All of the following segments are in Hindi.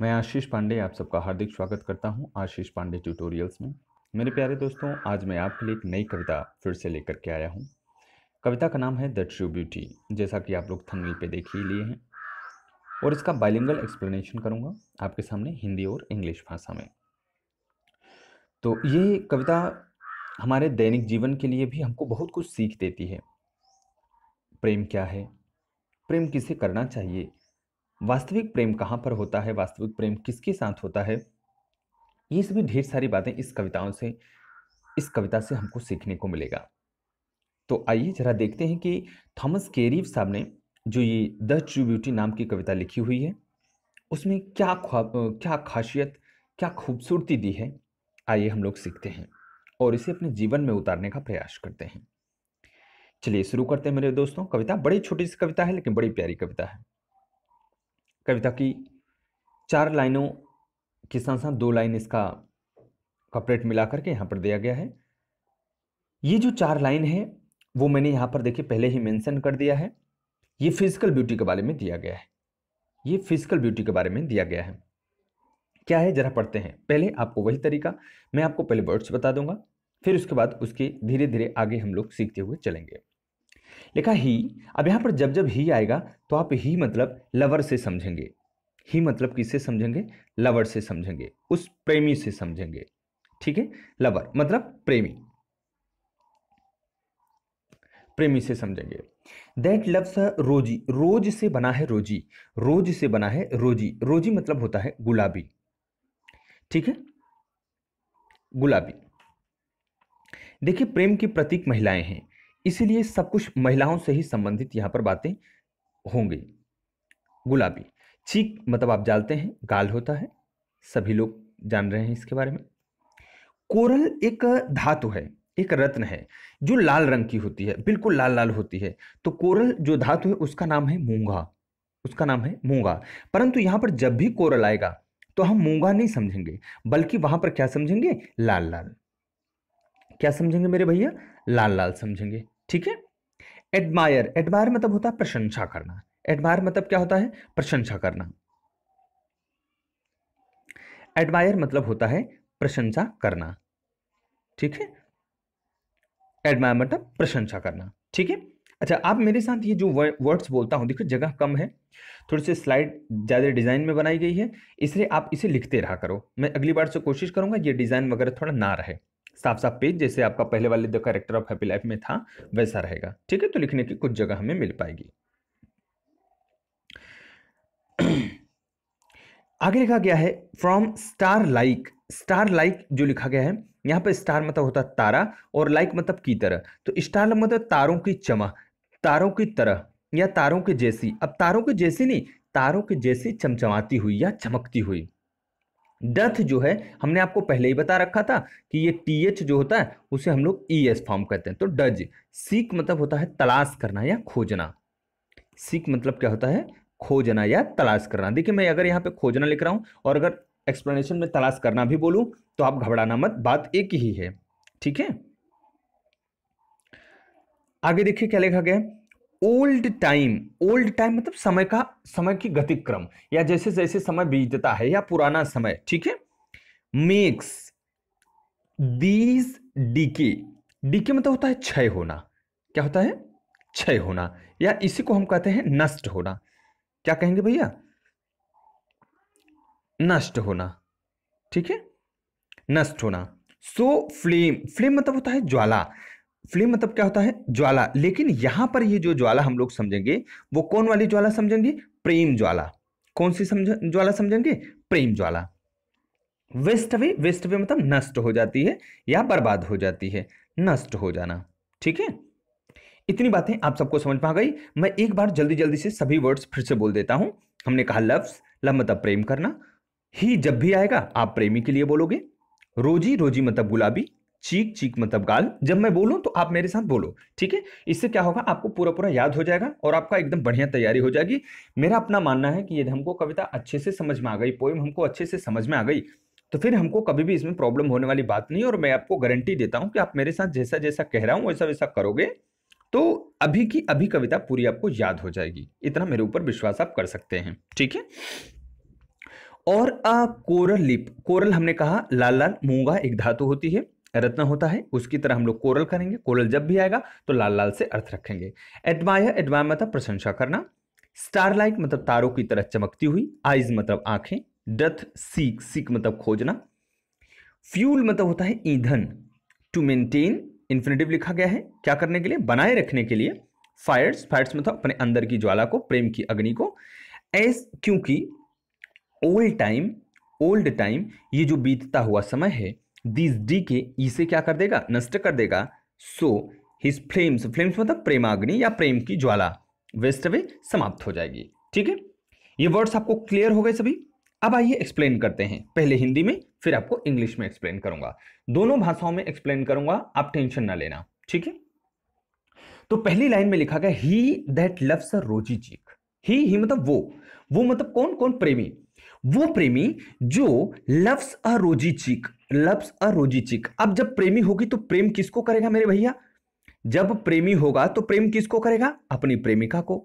मैं आशीष पांडे आप सबका हार्दिक स्वागत करता हूं आशीष पांडे ट्यूटोरियल्स में मेरे प्यारे दोस्तों आज मैं आपके लिए एक नई कविता फिर से लेकर के आया हूं कविता का नाम है द ट्रू ब्यूटी जैसा कि आप लोग थंबनेल पे देख ही लिए हैं और इसका बाइलिंगल एक्सप्लेनेशन करूँगा आपके सामने हिंदी और इंग्लिश भाषा में तो ये कविता हमारे दैनिक जीवन के लिए भी हमको बहुत कुछ सीख देती है प्रेम क्या है प्रेम किसे करना चाहिए वास्तविक प्रेम कहाँ पर होता है वास्तविक प्रेम किसके साथ होता है ये सभी ढेर सारी बातें इस कविताओं से इस कविता से हमको सीखने को मिलेगा तो आइए जरा देखते हैं कि थॉमस केरीव साहब ने जो ये द ट्रू ब्यूटी नाम की कविता लिखी हुई है उसमें क्या क्या खासियत क्या खूबसूरती दी है आइए हम लोग सीखते हैं और इसे अपने जीवन में उतारने का प्रयास करते हैं चलिए शुरू करते हैं मेरे दोस्तों कविता बड़ी छोटी सी कविता है लेकिन बड़ी प्यारी कविता है कविता की चार लाइनों के साथ साथ दो लाइन इसका कपरेट मिला करके यहाँ पर दिया गया है ये जो चार लाइन है वो मैंने यहाँ पर देखिए पहले ही मेंशन कर दिया है ये फिजिकल ब्यूटी के बारे में दिया गया है ये फिजिकल ब्यूटी के बारे में दिया गया है क्या है जरा पढ़ते हैं पहले आपको वही तरीका मैं आपको पहले वर्ड्स बता दूंगा फिर उसके बाद उसके धीरे धीरे आगे हम लोग सीखते हुए चलेंगे लिखा ही अब यहाँ पर जब जब ही आएगा तो आप ही मतलब लवर से समझेंगे ही मतलब किससे समझेंगे लवर से समझेंगे उस प्रेमी से समझेंगे ठीक है लवर मतलब प्रेमी प्रेमी से समझेंगे दैट लव्स रोजी रोज से बना है रोजी रोज से बना है रोजी रोजी मतलब होता है गुलाबी ठीक है गुलाबी देखिए प्रेम की प्रतीक महिलाएं हैं इसीलिए सब कुछ महिलाओं से ही संबंधित यहाँ पर बातें होंगी गुलाबी चीक मतलब आप जानते हैं गाल होता है सभी लोग जान रहे हैं इसके बारे में कोरल एक धातु है एक रत्न है जो लाल रंग की होती है बिल्कुल लाल लाल होती है तो कोरल जो धातु है उसका नाम है मूंगा उसका नाम है मूंगा परंतु यहां पर जब भी कोरल आएगा तो हम मूंगा नहीं समझेंगे बल्कि वहां पर क्या समझेंगे लाल लाल क्या समझेंगे मेरे भैया लाल लाल समझेंगे ठीक है एडमायर एडमायर मतलब होता है प्रशंसा करना एडमायर मतलब क्या होता है प्रशंसा करना एडमायर मतलब होता है प्रशंसा करना ठीक है एडमायर मतलब प्रशंसा करना ठीक है अच्छा आप मेरे साथ ये जो वर्ड्स बोलता हूं देखो जगह कम है थोड़ी सी स्लाइड ज़्यादा डिज़ाइन में बनाई गई है इसलिए आप इसे लिखते रहा करो मैं अगली बार से कोशिश करूंगा ये डिज़ाइन वगैरह थोड़ा ना रहे साफ साफ पेज जैसे आपका पहले वाले the character of happy life में था वैसा रहेगा ठीक है तो लिखने की कुछ जगह हमें मिल पाएगी आगे लिखा गया है from star like star like जो लिखा गया है यहाँ पर स्टार मतलब होता है तारा और लाइक मतलब की तरह तो स्टार मतलब तारों की चमक तारों की तरह या तारों के जैसी अब तारों के जैसी नहीं तारों के जैसी चमचमाती हुई या चमकती हुई डथ जो है हमने आपको पहले ही बता रखा था कि ये टी एच जो होता है उसे हम लोग ई एस फॉर्म कहते हैं तो डज सीक मतलब होता है तलाश करना या खोजना सीक मतलब क्या होता है खोजना या तलाश करना देखिए मैं अगर यहाँ पे खोजना लिख रहा हूँ और अगर एक्सप्लेनेशन में तलाश करना भी बोलूँ तो आप घबराना मत बात एक ही है ठीक है आगे देखिए क्या लिखा गया ओल्ड टाइम ओल्ड टाइम मतलब समय का समय की गतिक्रम या जैसे जैसे समय बीतता है या पुराना समय ठीक है मेक्स दीज डीके डीके मतलब होता है क्षय होना क्या होता है क्षय होना या इसी को हम कहते हैं नष्ट होना क्या कहेंगे भैया नष्ट होना ठीक है नष्ट होना सो फ्लेम फ्लेम मतलब होता है ज्वाला फ्लेम मतलब क्या होता है ज्वाला लेकिन यहां पर ये जो ज्वाला हम लोग समझेंगे वो कौन वाली ज्वाला समझेंगे प्रेम ज्वाला कौन सी समझ ज्वाला समझेंगे प्रेम ज्वाला वेस्ट वे वेस्ट वे मतलब नष्ट हो जाती है या बर्बाद हो जाती है नष्ट हो जाना ठीक है इतनी बातें आप सबको समझ में आ गई मैं एक बार जल्दी जल्दी से सभी वर्ड्स फिर से बोल देता हूं हमने कहा लव्स लव मतलब प्रेम करना ही जब भी आएगा आप प्रेमी के लिए बोलोगे रोजी रोजी मतलब गुलाबी चीक चीक मतलब गाल जब मैं बोलूं तो आप मेरे साथ बोलो ठीक है इससे क्या होगा आपको पूरा पूरा याद हो जाएगा और आपका एकदम बढ़िया तैयारी हो जाएगी मेरा अपना मानना है कि यदि हमको कविता अच्छे से समझ में आ गई पोइम हमको अच्छे से समझ में आ गई तो फिर हमको कभी भी इसमें प्रॉब्लम होने वाली बात नहीं और मैं आपको गारंटी देता हूँ कि आप मेरे साथ जैसा जैसा कह रहा हूँ वैसा वैसा करोगे तो अभी की अभी कविता पूरी आपको याद हो जाएगी इतना मेरे ऊपर विश्वास आप कर सकते हैं ठीक है और अ कोरल लिप कोरल हमने कहा लाल लाल मूंगा एक धातु होती है रत्न होता है उसकी तरह हम लोग कोरल करेंगे कोरल जब भी आएगा तो लाल लाल से अर्थ रखेंगे एडमायर एडमायर मतलब प्रशंसा करना स्टारलाइट मतलब तारों की तरह चमकती हुई आइज मतलब आंखें डथ सीक सीक मतलब खोजना फ्यूल मतलब होता है ईंधन टू मेंटेन इन्फिनेटिव लिखा गया है क्या करने के लिए बनाए रखने के लिए फायर्स फायर्स मतलब अपने अंदर की ज्वाला को प्रेम की अग्नि को एस क्योंकि ओल्ड टाइम ओल्ड टाइम ये जो बीतता हुआ समय है दिस डी के ई से क्या कर देगा नष्ट कर देगा सो हिज फ्लेम्स फ्लेम्स मतलब प्रेमाग्नि या प्रेम की ज्वाला वेस्ट वे समाप्त हो जाएगी ठीक है ये वर्ड्स आपको क्लियर हो गए सभी अब आइए एक्सप्लेन करते हैं पहले हिंदी में फिर आपको इंग्लिश में एक्सप्लेन करूंगा दोनों भाषाओं में एक्सप्लेन करूंगा आप टेंशन ना लेना ठीक है तो पहली लाइन में लिखा गया ही दैट लव्स अ रोजी चीक ही ही मतलब वो वो मतलब कौन कौन प्रेमी वो प्रेमी जो लव्स अ रोजी चीक लव्स अ रोजी चिक अब जब प्रेमी होगी तो प्रेम किसको करेगा मेरे भैया जब प्रेमी होगा तो प्रेम किसको करेगा अपनी प्रेमिका को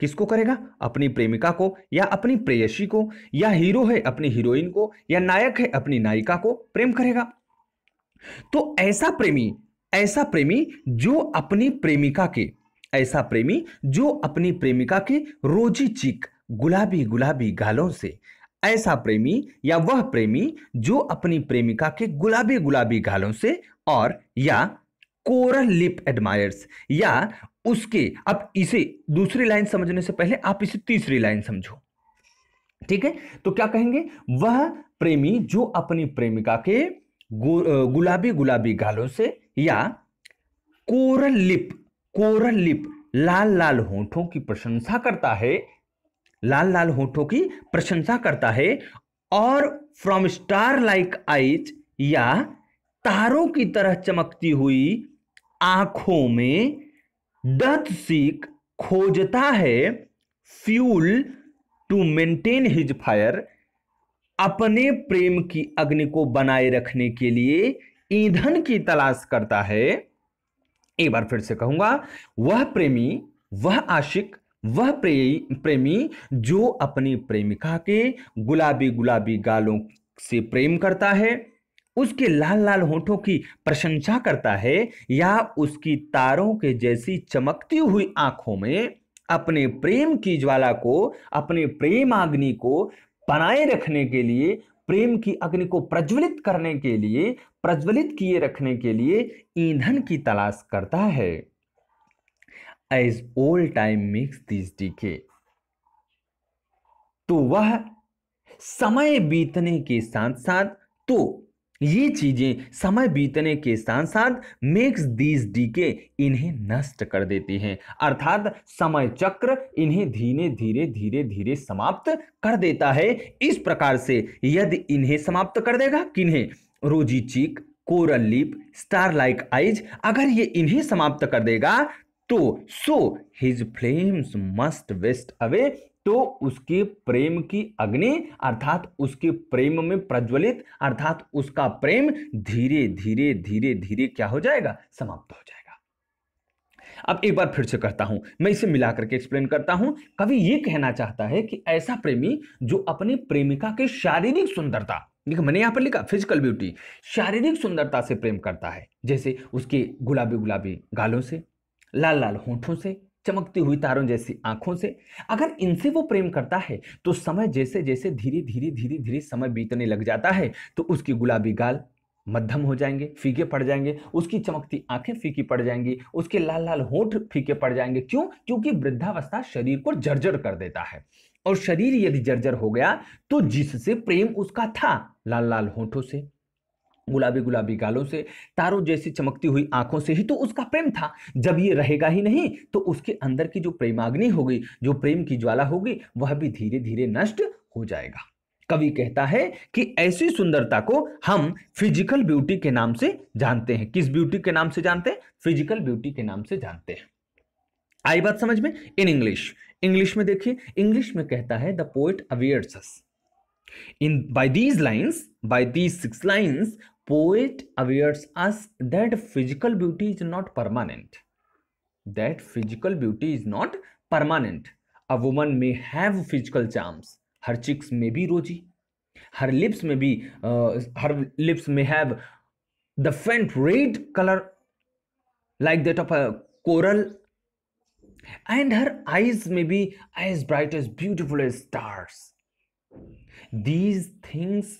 किसको करेगा अपनी प्रेमिका को या अपनी प्रेयसी को या हीरो है अपनी हीरोइन को या नायक है अपनी नायिका को प्रेम करेगा तो ऐसा प्रेमी ऐसा प्रेमी जो अपनी प्रेमिका के ऐसा प्रेमी जो अपनी प्रेमिका के रोजी चिक गुलाबी गुलाबी गालों से ऐसा प्रेमी या वह प्रेमी जो अपनी प्रेमिका के गुलाबी गुलाबी गालों से और या कोरल लिप एडमायर्स या उसके अब इसे दूसरी लाइन समझने से पहले आप इसे तीसरी लाइन समझो ठीक है तो क्या कहेंगे वह प्रेमी जो अपनी प्रेमिका के गुलाबी गुलाबी गालों से या कोरल लिप कोरल लिप लाल लाल होठों की प्रशंसा करता है लाल लाल होठों की प्रशंसा करता है और फ्रॉम स्टार लाइक आइज या तारों की तरह चमकती हुई आंखों में डथ सीख खोजता है fuel to maintain his fire अपने प्रेम की अग्नि को बनाए रखने के लिए ईंधन की तलाश करता है एक बार फिर से कहूंगा वह प्रेमी वह आशिक वह प्रेमी जो अपनी प्रेमिका के गुलाबी गुलाबी गालों से प्रेम करता है उसके लाल लाल होठों की प्रशंसा करता है या उसकी तारों के जैसी चमकती हुई आंखों में अपने प्रेम की ज्वाला को अपने प्रेम अग्नि को बनाए रखने के लिए प्रेम की अग्नि को प्रज्वलित करने के लिए प्रज्वलित किए रखने के लिए ईंधन की तलाश करता है as old time makes this decay तो वह समय बीतने के साथ साथ तो ये चीजें समय बीतने के साथ साथ मेक्स दीज डीके इन्हें नष्ट कर देती हैं अर्थात समय चक्र इन्हें धीरे धीरे धीरे धीरे समाप्त कर देता है इस प्रकार से यदि इन्हें समाप्त कर देगा किन्हें rosy cheek coral lip star like eyes अगर ये इन्हें समाप्त कर देगा तो so his flames must waste away तो उसके प्रेम की अग्नि अर्थात उसके प्रेम में प्रज्वलित अर्थात उसका प्रेम धीरे धीरे धीरे धीरे क्या हो जाएगा समाप्त हो जाएगा अब एक बार फिर से करता हूं मैं इसे मिला करके एक्सप्लेन करता हूं कवि यह कहना चाहता है कि ऐसा प्रेमी जो अपने प्रेमिका के शारीरिक सुंदरता देखिए मैंने यहां पर लिखा फिजिकल ब्यूटी शारीरिक सुंदरता से प्रेम करता है जैसे उसके गुलाबी गुलाबी गालों से लाल लाल होठों से चमकती हुई तारों जैसी आंखों से अगर इनसे वो प्रेम करता है तो समय जैसे जैसे धीरे धीरे धीरे धीरे समय बीतने लग जाता है तो उसकी गुलाबी गाल मध्यम हो जाएंगे फीके पड़ जाएंगे उसकी चमकती आंखें फीकी पड़ जाएंगी उसके लाल लाल होठ फीके पड़ जाएंगे क्यों क्योंकि वृद्धावस्था शरीर को जर्जर कर देता है और शरीर यदि जर्जर हो गया तो जिससे प्रेम उसका था लाल लाल होठों से गुलाबी गुलाबी गालों से तारों जैसी चमकती हुई आंखों से ही तो उसका प्रेम था जब ये रहेगा ही नहीं तो उसके अंदर की जो प्रेमाग्नि होगी जो प्रेम की ज्वाला होगी वह भी धीरे धीरे नष्ट हो जाएगा कवि कहता है कि ऐसी सुंदरता को हम फिजिकल ब्यूटी के नाम से जानते हैं किस ब्यूटी के नाम से जानते हैं फिजिकल ब्यूटी के नाम से जानते हैं आई बात समझ में इन इंग्लिश इंग्लिश में देखिए इंग्लिश में कहता है the poet averts in by these lines by these six lines poet averts us that physical beauty is not permanent that physical beauty is not permanent a woman may have physical charms her cheeks may be rosy her lips may be uh, her lips may have the faint red color like that of a coral and her eyes may be as bright as beautiful as stars these things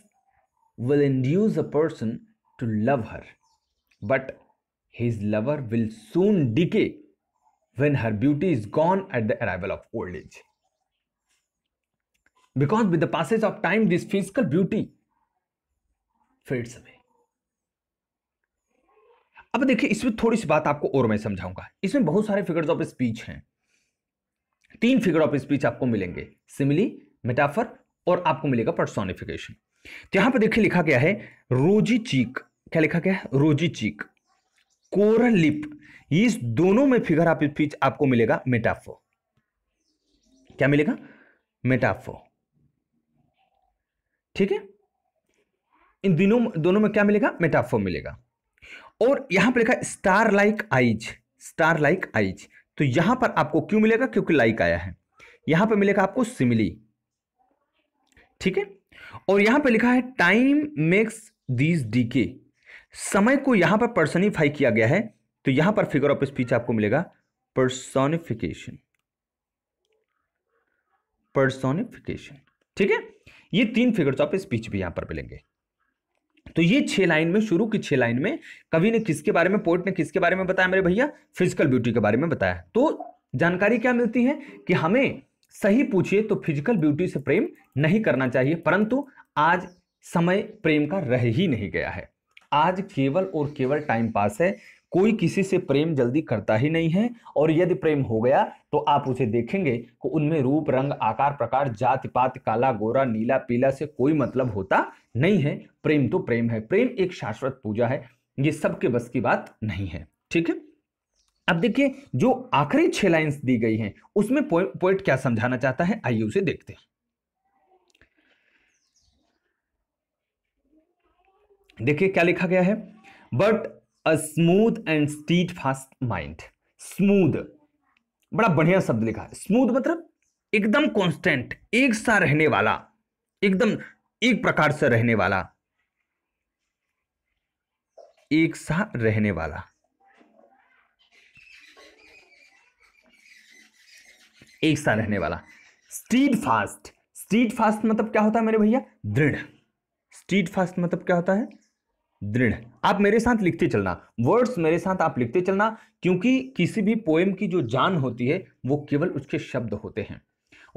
will induce a person to love her, but his lover will soon decay when her beauty is gone at the arrival of old age. Because with the passage of time, this physical beauty fades away. अब देखिए इसमें थोड़ी सी बात आपको और मैं समझाऊंगा इसमें बहुत सारे फिगर्स ऑफ स्पीच हैं तीन फिगर ऑफ स्पीच आपको मिलेंगे सिमिली मेटाफर और आपको मिलेगा पर्सोनिफिकेशन तो यहां पर देखिए लिखा गया है रोजी चीक क्या लिखा गया है रोजी चीक कोरल लिप इस दोनों में फिगर आप बीच आपको मिलेगा मेटाफो क्या मिलेगा मेटाफो ठीक है इन दिनों दोनों में क्या मिलेगा मेटाफो मिलेगा और यहां पर लिखा star like eyes star like eyes तो यहां पर आपको क्यों मिलेगा क्योंकि लाइक आया है यहां पर मिलेगा आपको सिमिली ठीक है और यहां पे लिखा है टाइम मेक्स दीज डीके समय को यहां पर पर्सनिफाई किया गया है तो यहां पर फिगर ऑफ स्पीच आपको मिलेगा पर्सोनिफिकेशन पर्सोनिफिकेशन ठीक है ये तीन फिगर्स ऑफ स्पीच भी यहां पर मिलेंगे तो ये छह लाइन में शुरू की छह लाइन में कवि ने किसके बारे में पोइट ने किसके बारे में बताया मेरे भैया फिजिकल ब्यूटी के बारे में बताया तो जानकारी क्या मिलती है कि हमें सही पूछिए तो फिजिकल ब्यूटी से प्रेम नहीं करना चाहिए परंतु आज समय प्रेम का रह ही नहीं गया है आज केवल और केवल टाइम पास है कोई किसी से प्रेम जल्दी करता ही नहीं है और यदि प्रेम हो गया तो आप उसे देखेंगे कि उनमें रूप रंग आकार प्रकार जाति पात काला गोरा नीला पीला से कोई मतलब होता नहीं है प्रेम तो प्रेम है प्रेम एक शाश्वत पूजा है ये सबके बस की बात नहीं है ठीक है अब देखिए जो आखिरी छह लाइंस दी गई हैं उसमें पोइट क्या समझाना चाहता है आइए उसे देखते हैं देखिए क्या लिखा गया है but a smooth and steadfast mind smooth बड़ा बढ़िया शब्द लिखा है स्मूद मतलब एकदम कांस्टेंट एक सा रहने वाला एकदम एक प्रकार से रहने वाला एक सा रहने वाला एक सा रहने वाला स्ट्रीट फास्ट स्ट्रीट फास्ट मतलब क्या होता है मेरे भैया दृढ़ स्ट्रीट फास्ट मतलब क्या होता है दृढ़ आप मेरे साथ लिखते चलना वर्ड्स मेरे साथ आप लिखते चलना क्योंकि किसी भी पोएम की जो जान होती है वो केवल उसके शब्द होते हैं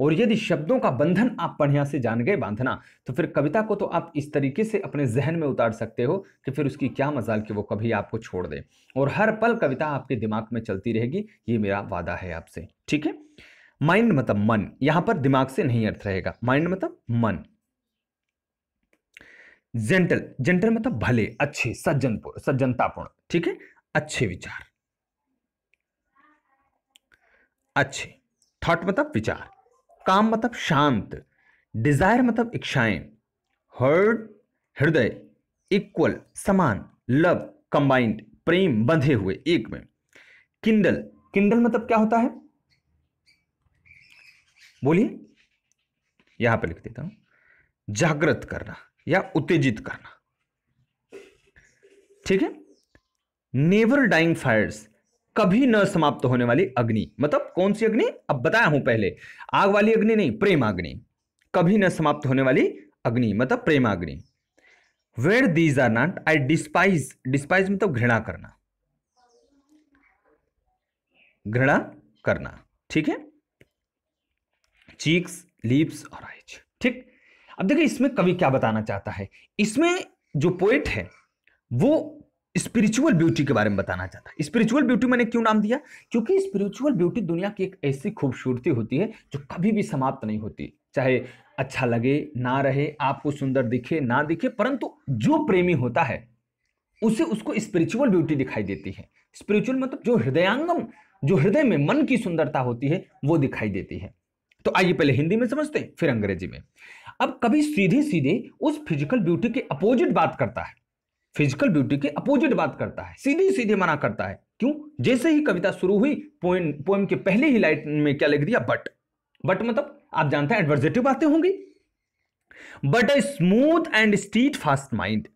और यदि शब्दों का बंधन आप बढ़िया से जान गए बांधना तो फिर कविता को तो आप इस तरीके से अपने जहन में उतार सकते हो कि फिर उसकी क्या मजाल कि वो कभी आपको छोड़ दे और हर पल कविता आपके दिमाग में चलती रहेगी ये मेरा वादा है आपसे ठीक है माइंड मतलब मन यहां पर दिमाग से नहीं अर्थ रहेगा माइंड मतलब मन जेंटल जेंटल मतलब भले अच्छे सज्जनपूर्ण सज्जनतापूर्ण ठीक है अच्छे विचार अच्छे थॉट मतलब विचार काम मतलब शांत डिजायर मतलब इच्छाएं हर्ड हृदय इक्वल समान लव कंबाइंड प्रेम बंधे हुए एक में किंडल किंडल मतलब क्या होता है बोलिए यहां पे लिख देता हूं जागृत करना या उत्तेजित करना ठीक है नेवर डाइंग फायर्स कभी न समाप्त होने वाली अग्नि मतलब कौन सी अग्नि अब बताया हूं पहले आग वाली अग्नि नहीं प्रेम अग्नि कभी न समाप्त होने वाली अग्नि मतलब प्रेम अग्नि where these are not I despise despise मतलब घृणा करना घृणा करना ठीक है चीक्स लिप्स और आइज ठीक अब देखिए इसमें कवि क्या बताना चाहता है इसमें जो पोएट है वो स्पिरिचुअल ब्यूटी के बारे में बताना चाहता है स्पिरिचुअल ब्यूटी मैंने क्यों नाम दिया क्योंकि स्पिरिचुअल ब्यूटी दुनिया की एक ऐसी खूबसूरती होती है जो कभी भी समाप्त नहीं होती चाहे अच्छा लगे ना रहे आपको सुंदर दिखे ना दिखे परंतु जो प्रेमी होता है उसे उसको स्पिरिचुअल ब्यूटी दिखाई देती है स्पिरिचुअल मतलब जो हृदयांगम जो हृदय में मन की सुंदरता होती है वो दिखाई देती है तो आइए पहले हिंदी में समझते हैं फिर अंग्रेजी में अब कभी सीधे सीधे उस फिजिकल ब्यूटी के अपोजिट बात करता है फिजिकल ब्यूटी के अपोजिट बात करता है सीधे सीधे मना करता है क्यों जैसे ही कविता शुरू हुई पोएम पोएम के पहले ही लाइट में क्या लिख दिया बट बट मतलब आप जानते हैं एडवर्जेटिव बातें होंगी but a smooth and steadfast mind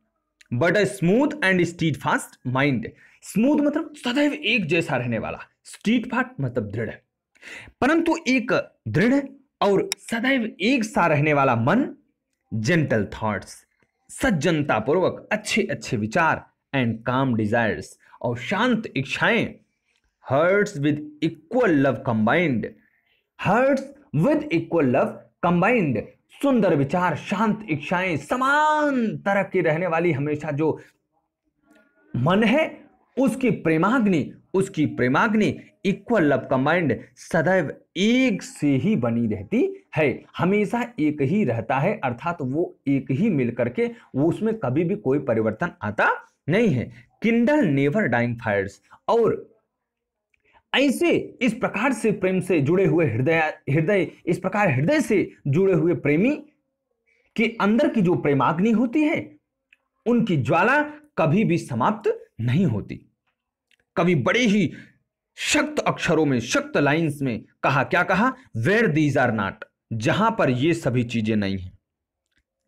but a smooth and steadfast mind smooth मतलब सदैव एक जैसा रहने वाला स्टीट फास्ट मतलब दृढ़ परंतु एक दृढ़ और सदैव एक सा रहने वाला मन जेंटल थॉट्स सज्जनता पूर्वक अच्छे अच्छे विचार एंड काम डिजायर्स और शांत इच्छाएं hearts with equal love combined hearts with equal love combined सुंदर विचार शांत इच्छाएं समान तरह की रहने वाली हमेशा जो मन है उसकी प्रेमाग्नि उसकी प्रेमाग्नि इक्वल लव का माइंड सदैव एक से ही बनी रहती है हमेशा एक ही रहता है अर्थात तो वो एक ही मिलकर के वो उसमें कभी भी कोई परिवर्तन आता नहीं है किंडल नेवर डाइंग फायर्स और ऐसे इस प्रकार से प्रेम से जुड़े हुए हृदय हृदय इस प्रकार हृदय से जुड़े हुए प्रेमी के अंदर की जो प्रेमाग्नि होती है उनकी ज्वाला कभी भी समाप्त नहीं होती कवि बड़े ही शक्त अक्षरों में शक्त लाइंस में कहा क्या कहा वेर दीज आर नॉट जहां पर ये सभी चीजें नहीं हैं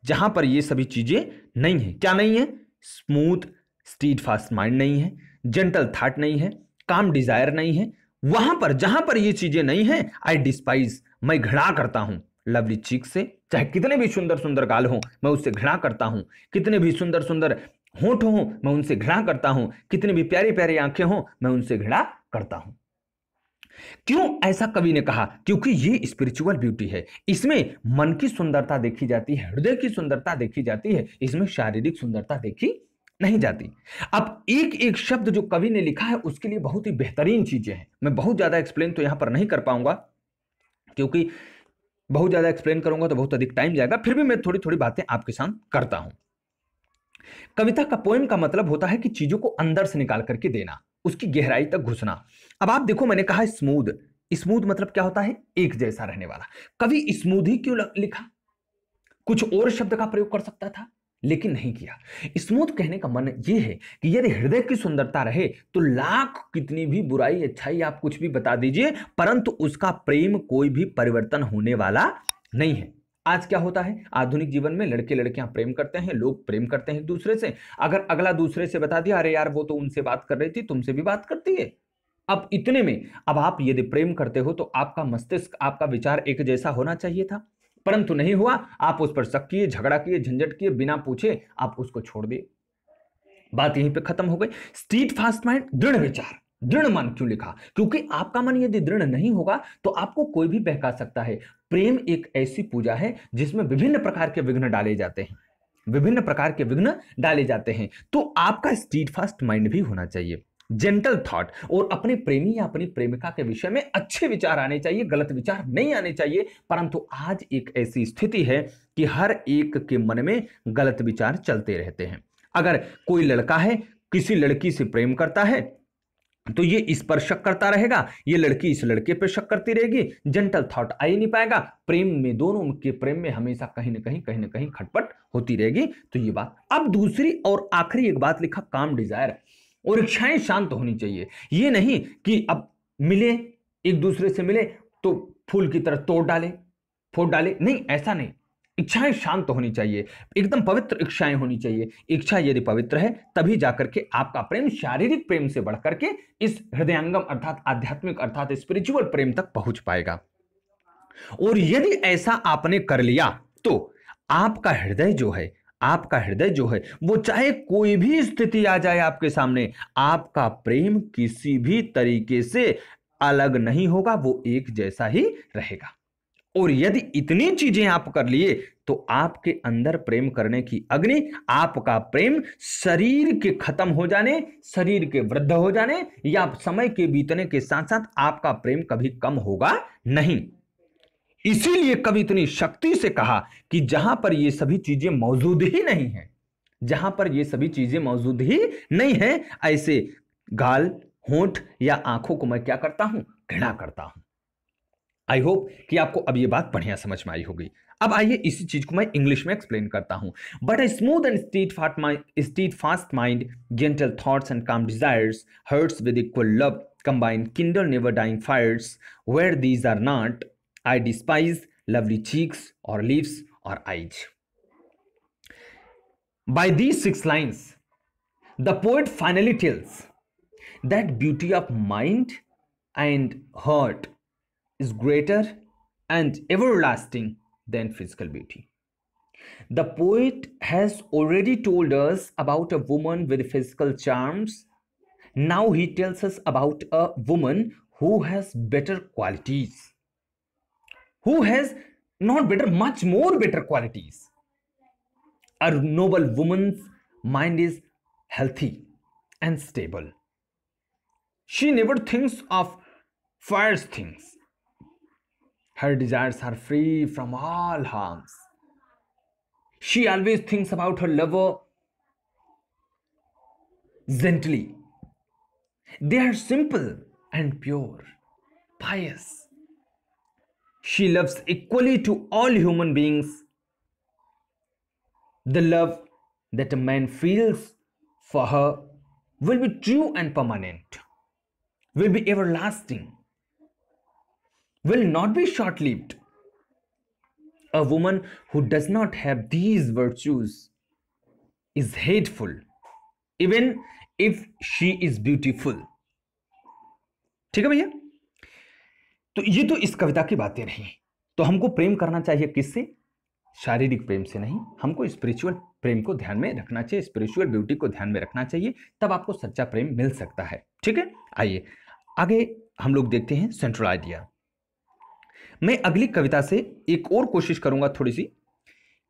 जहां पर ये सभी चीजें नहीं है क्या नहीं है स्मूथ स्टीड फास्ट माइंड नहीं है जेंटल थाट नहीं है काम डिजायर नहीं है वहां पर जहां पर ये चीजें नहीं है आई डिस्पाइज मैं घृणा करता हूं लवली चीक से चाहे कितने भी सुंदर सुंदर गाल हो मैं उससे घृणा करता हूं कितने भी सुंदर सुंदर होंठ हो मैं उनसे घृणा करता हूं कितने भी प्यारी प्यारी आंखें हों मैं उनसे घृणा करता हूं क्यों ऐसा कवि ने कहा क्योंकि ये स्पिरिचुअल ब्यूटी है इसमें मन की सुंदरता देखी जाती है हृदय की सुंदरता देखी जाती है इसमें शारीरिक सुंदरता देखी नहीं जाती अब एक एक शब्द जो कवि ने लिखा है उसके लिए बहुत ही बेहतरीन चीजें हैं मैं बहुत ज्यादा एक्सप्लेन तो यहां पर नहीं कर पाऊंगा क्योंकि बहुत ज्यादा एक्सप्लेन करूंगा तो बहुत अधिक टाइम जाएगा फिर भी मैं थोड़ी थोड़ी बातें आपके साथ करता हूं कविता का पोएम का मतलब होता है कि चीजों को अंदर से निकाल करके देना उसकी गहराई तक घुसना अब आप देखो मैंने कहा स्मूद स्मूद मतलब क्या होता है एक जैसा रहने वाला कवि स्मूद ही क्यों लिखा कुछ और शब्द का प्रयोग कर सकता था लेकिन नहीं किया स्मूथ कहने का मन यह है कि यदि हृदय की सुंदरता रहे तो लाख कितनी भी बुराई अच्छाई आप कुछ भी बता दीजिए परंतु उसका प्रेम कोई भी परिवर्तन होने वाला नहीं है आज क्या होता है आधुनिक जीवन में लड़के लड़कियां प्रेम करते हैं लोग प्रेम करते हैं एक दूसरे से अगर अगला दूसरे से बता दिया अरे यार वो तो उनसे बात कर रही थी तुमसे भी बात करती है अब इतने में अब आप यदि प्रेम करते हो तो आपका मस्तिष्क आपका विचार एक जैसा होना चाहिए था परंतु नहीं हुआ आप उस पर शक किए झगड़ा किए झंझट किए बिना पूछे आप उसको छोड़ दिए बात यहीं पे खत्म हो गई स्ट्रीट फास्ट माइंड दृढ़ विचार दृढ़ मन क्यों लिखा क्योंकि आपका मन यदि दृढ़ नहीं होगा तो आपको कोई भी बहका सकता है प्रेम एक ऐसी पूजा है जिसमें विभिन्न प्रकार के विघ्न डाले जाते हैं विभिन्न प्रकार के विघ्न डाले जाते हैं तो आपका स्टीड फास्ट माइंड भी होना चाहिए जेंटल थॉट और अपने प्रेमी या अपनी प्रेमिका के विषय में अच्छे विचार आने चाहिए गलत विचार नहीं आने चाहिए परंतु आज एक ऐसी स्थिति है कि हर एक के मन में गलत विचार चलते रहते हैं अगर कोई लड़का है किसी लड़की से प्रेम करता है तो ये इस पर शक करता रहेगा ये लड़की इस लड़के पर शक करती रहेगी जेंटल थॉट आ ही नहीं पाएगा प्रेम में दोनों के प्रेम में हमेशा कहीं ना कहीं कहीं ना कहीं खटपट होती रहेगी तो ये बात अब दूसरी और आखिरी एक बात लिखा काम डिजायर और इच्छाएं शांत होनी चाहिए ये नहीं कि अब मिले एक दूसरे से मिले तो फूल की तरह तोड़ डाले फोड़ डाले नहीं ऐसा नहीं इच्छाएं शांत होनी चाहिए एकदम पवित्र इच्छाएं होनी चाहिए इच्छा यदि पवित्र है तभी जाकर के आपका प्रेम शारीरिक प्रेम से बढ़ करके इस हृदयंगम अर्थात आध्यात्मिक अर्थात स्पिरिचुअल प्रेम तक पहुंच पाएगा और यदि ऐसा आपने कर लिया तो आपका हृदय जो है आपका हृदय जो है वो चाहे कोई भी स्थिति आ जाए आपके सामने आपका प्रेम किसी भी तरीके से अलग नहीं होगा वो एक जैसा ही रहेगा और यदि इतनी चीजें आप कर लिए तो आपके अंदर प्रेम करने की अग्नि आपका प्रेम शरीर के खत्म हो जाने शरीर के वृद्ध हो जाने या समय के बीतने के साथ साथ आपका प्रेम कभी कम होगा नहीं इसीलिए कवि इतनी शक्ति से कहा कि जहां पर ये सभी चीजें मौजूद ही नहीं है जहां पर ये सभी चीजें मौजूद ही नहीं है ऐसे गाल होंठ या आंखों को मैं क्या करता हूं घृणा करता हूं आई होप कि आपको अब ये बात बढ़िया समझ में आई होगी अब आइए इसी चीज को मैं इंग्लिश में एक्सप्लेन करता हूं but a smooth and steadfast mind steadfast mind gentle thoughts and calm desires hearts with equal love combine kindle never dying fires where these are not I despise lovely cheeks or lips or eyes by these six lines the poet finally tells that beauty of mind and heart is greater and everlasting than physical beauty. The poet has already told us about a woman with physical charms. Now he tells us about a woman who has better qualities, who has not better, much more better qualities. A noble woman's mind is healthy and stable. She never thinks of fierce things. Her desires are free from all harms. She always thinks about her lover gently. They are simple and pure, pious. She loves equally to all human beings. The love that a man feels for her will be true and permanent, will be everlasting. will not be short lived. A woman who does not have these virtues is hateful, even if she is beautiful. ठीक है भैया तो ये तो इस कविता की बातें रही तो हमको प्रेम करना चाहिए किससे शारीरिक प्रेम से नहीं हमको स्पिरिचुअल प्रेम को ध्यान में रखना चाहिए स्पिरिचुअल ब्यूटी को ध्यान में रखना चाहिए तब आपको सच्चा प्रेम मिल सकता है ठीक है आइए आगे हम लोग देखते हैं सेंट्रल आइडिया मैं अगली कविता से एक और कोशिश करूंगा थोड़ी सी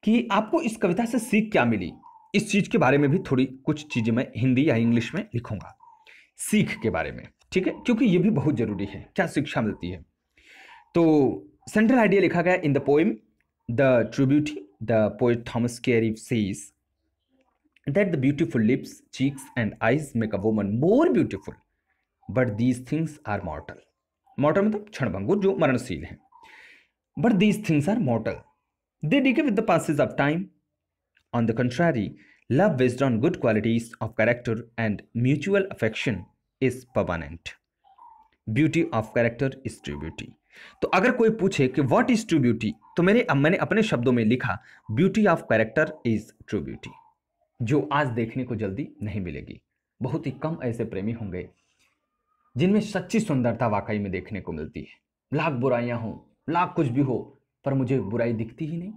कि आपको इस कविता से सीख क्या मिली इस चीज़ के बारे में भी थोड़ी कुछ चीज़ें मैं हिंदी या इंग्लिश में लिखूंगा सीख के बारे में ठीक है क्योंकि ये भी बहुत ज़रूरी है क्या शिक्षा मिलती है तो सेंट्रल आइडिया लिखा गया in the poem the tribute the poet Thomas Carew says that the beautiful lips cheeks and eyes make a woman more beautiful but these things are mortal mortal मतलब क्षणभंगुर जो मरणशील हैं But these things are mortal. They decay with the passage of time. On the contrary, love based on good qualities of character and mutual affection is permanent. Beauty of character is true beauty. तो अगर कोई पूछे कि व्हाट इज ट्रू ब्यूटी तो मेरे अब मैंने अपने शब्दों में लिखा beauty of character is true beauty जो आज देखने को जल्दी नहीं मिलेगी बहुत ही कम ऐसे प्रेमी होंगे जिनमें सच्ची सुंदरता वाकई में देखने को मिलती है लाख बुराइयां हों लाख कुछ भी हो पर मुझे बुराई दिखती ही नहीं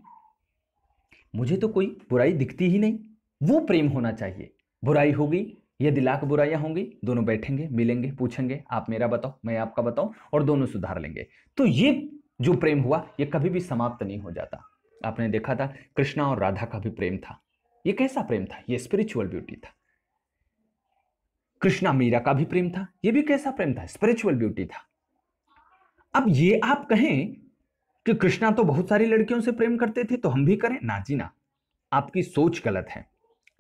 मुझे तो कोई बुराई दिखती ही नहीं वो प्रेम होना चाहिए बुराई होगी यदि लाख बुराइयां होंगी दोनों बैठेंगे मिलेंगे पूछेंगे आप मेरा बताओ मैं आपका बताऊं और दोनों सुधार लेंगे तो ये जो प्रेम हुआ ये कभी भी समाप्त नहीं हो जाता आपने देखा था कृष्णा और राधा का भी प्रेम था ये कैसा प्रेम था ये स्पिरिचुअल ब्यूटी था कृष्णा मीरा का भी प्रेम था ये भी कैसा प्रेम था स्पिरिचुअल ब्यूटी था अब ये आप कहें कि कृष्णा तो बहुत सारी लड़कियों से प्रेम करते थे तो हम भी करें ना जी ना आपकी सोच गलत है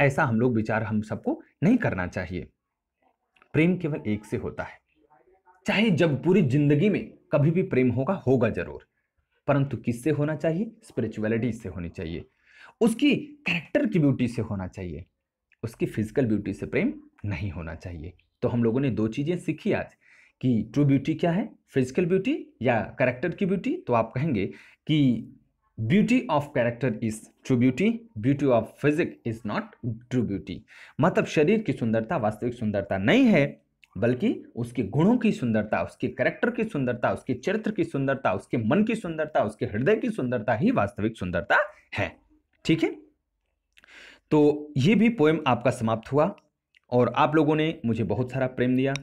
ऐसा हम लोग विचार हम सबको नहीं करना चाहिए प्रेम केवल एक से होता है चाहे जब पूरी जिंदगी में कभी भी प्रेम होगा होगा जरूर परंतु किससे होना चाहिए स्पिरिचुअलिटी से होनी चाहिए उसकी कैरेक्टर की ब्यूटी से होना चाहिए उसकी फिजिकल ब्यूटी से प्रेम नहीं होना चाहिए तो हम लोगों ने दो चीज़ें सीखी आज कि ट्रू ब्यूटी क्या है फिजिकल ब्यूटी या करेक्टर की ब्यूटी तो आप कहेंगे कि beauty of character is true beauty beauty of physique is not true beauty मतलब शरीर की सुंदरता वास्तविक सुंदरता नहीं है बल्कि उसके गुणों की सुंदरता उसके करेक्टर की सुंदरता उसके चरित्र की सुंदरता उसके मन की सुंदरता उसके हृदय की सुंदरता ही वास्तविक सुंदरता है ठीक है तो ये भी पोएम आपका समाप्त हुआ और आप लोगों ने मुझे बहुत सारा प्रेम दिया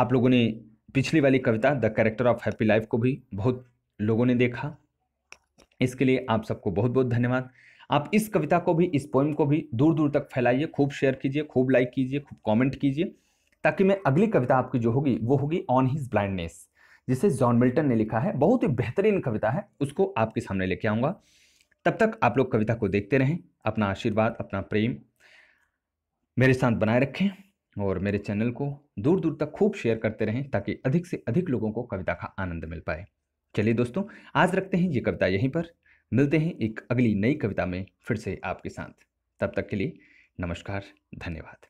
आप लोगों ने पिछली वाली कविता the character of happy life को भी बहुत लोगों ने देखा इसके लिए आप सबको बहुत बहुत धन्यवाद आप इस कविता को भी इस पोइम को भी दूर दूर तक फैलाइए खूब शेयर कीजिए खूब लाइक कीजिए खूब कमेंट कीजिए ताकि मैं अगली कविता आपकी जो होगी वो होगी ऑन हिज ब्लाइंडनेस जिसे जॉन मिल्टन ने लिखा है बहुत ही बेहतरीन कविता है उसको आपके सामने लेके आऊँगा तब तक आप लोग कविता को देखते रहें अपना आशीर्वाद अपना प्रेम मेरे साथ बनाए रखें और मेरे चैनल को दूर दूर तक खूब शेयर करते रहें ताकि अधिक से अधिक लोगों को कविता का आनंद मिल पाए चलिए दोस्तों आज रखते हैं ये कविता यहीं पर मिलते हैं एक अगली नई कविता में फिर से आपके साथ तब तक के लिए नमस्कार धन्यवाद